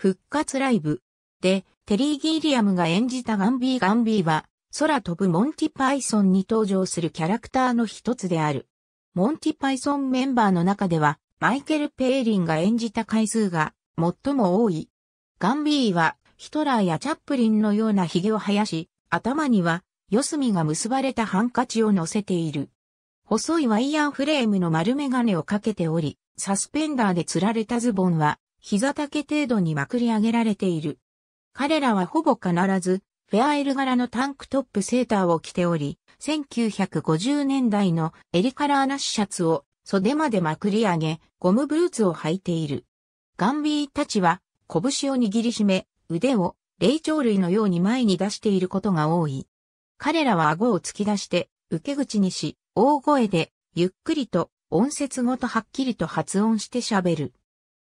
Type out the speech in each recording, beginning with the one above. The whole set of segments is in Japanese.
復活ライブでテリー・ギリアムが演じたガンビー・ガンビーは空飛ぶモンティ・パイソンに登場するキャラクターの一つである。モンティ・パイソンメンバーの中ではマイケル・ペーリンが演じた回数が最も多い。ガンビーはヒトラーやチャップリンのような髭を生やし、頭には四隅が結ばれたハンカチを乗せている。細いワイヤーフレームの丸眼鏡をかけており、サスペンダーで釣られたズボンは膝丈程度にまくり上げられている。彼らはほぼ必ず、フェアエル柄のタンクトップセーターを着ており、1950年代のエリカラーナッシャツを袖までまくり上げ、ゴムブーツを履いている。ガンビーたちは、拳を握りしめ、腕を霊長類のように前に出していることが多い。彼らは顎を突き出して、受け口にし、大声で、ゆっくりと、音節ごとはっきりと発音して喋る。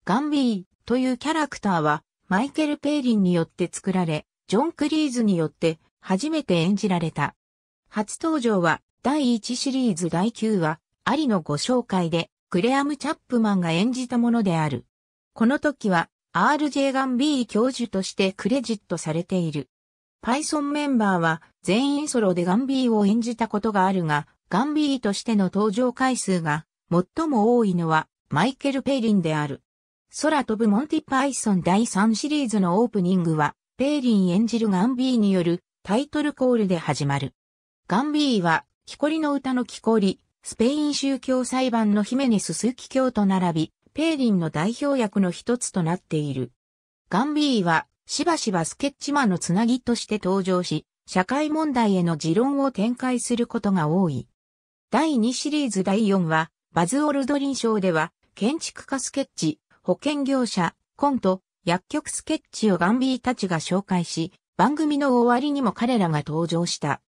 ガンビーというキャラクターは、マイケル・ペイリンによって作られ、ジョン・クリーズによって初めて演じられた。初登場は第1シリーズ第9話、ありのご紹介で、グレアム・チャップマンが演じたものである。この時は RJ ガンビー教授としてクレジットされている。パイソンメンバーは全員ソロでガンビーを演じたことがあるが、ガンビーとしての登場回数が最も多いのはマイケル・ペイリンである。空飛ぶモンティパイソン第3シリーズのオープニングは、ペーリン演じるガンビーによるタイトルコールで始まる。ガンビーは、木こりの歌の木こり、スペイン宗教裁判のヒメネススキ教と並び、ペーリンの代表役の一つとなっている。ガンビーは、しばしばスケッチマンのつなぎとして登場し、社会問題への持論を展開することが多い。第2シリーズ第4話、バズ・オルドリン賞では、建築家スケッチ、保険業者、コント、薬局スケッチをガンビーたちが紹介し、番組の終わりにも彼らが登場した。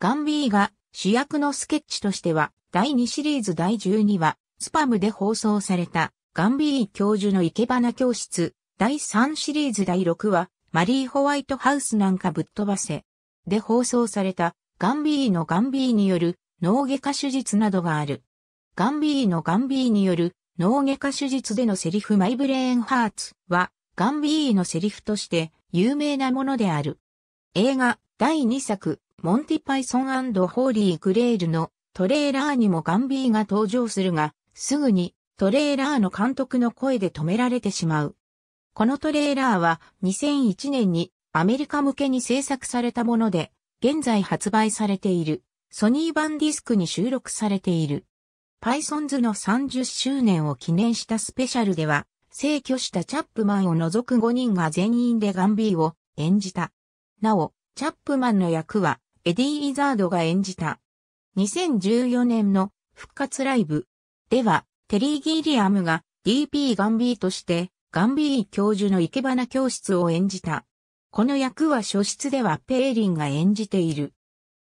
ガンビーが主役のスケッチとしては、第2シリーズ第12話、スパムで放送された、ガンビー教授の生け花教室、第3シリーズ第6話、マリー・ホワイトハウスなんかぶっ飛ばせ、で放送された、ガンビーのガンビーによる、脳外科手術などがある。ガンビーのガンビーによる、脳外科手術でのセリフマイブレーンハーツはガンビーのセリフとして有名なものである。映画第2作モンティパイソンホーリー・グレールのトレーラーにもガンビーが登場するが、すぐにトレーラーの監督の声で止められてしまう。このトレーラーは2001年にアメリカ向けに制作されたもので、現在発売されているソニー版ディスクに収録されている。パイソンズの30周年を記念したスペシャルでは、逝去したチャップマンを除く5人が全員でガンビーを演じた。なお、チャップマンの役は、エディ・イザードが演じた。2014年の復活ライブでは、テリー・ギリアムが DP ガンビーとして、ガンビー教授の生け花教室を演じた。この役は初出ではペーリンが演じている。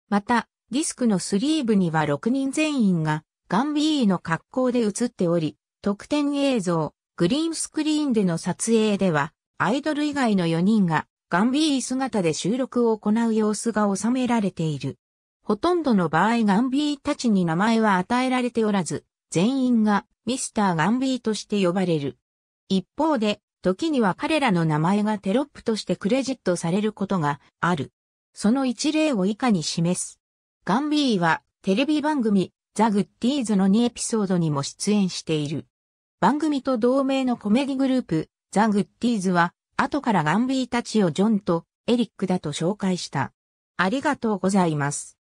また、ディスクのスリーブには6人全員がガンビーの格好で映っており、特典映像、グリーンスクリーンでの撮影では、アイドル以外の4人がガンビー姿で収録を行う様子が収められている。ほとんどの場合ガンビーたちに名前は与えられておらず、全員がミスターガンビーとして呼ばれる。一方で、時には彼らの名前がテロップとしてクレジットされることがある。その一例を以下に示す。ガンビーはテレビ番組ザ・グッディーズの2エピソードにも出演している。番組と同名のコメディグループ、ザ・グッディーズは、後からガンビーたちをジョンとエリックだと紹介した。ありがとうございます。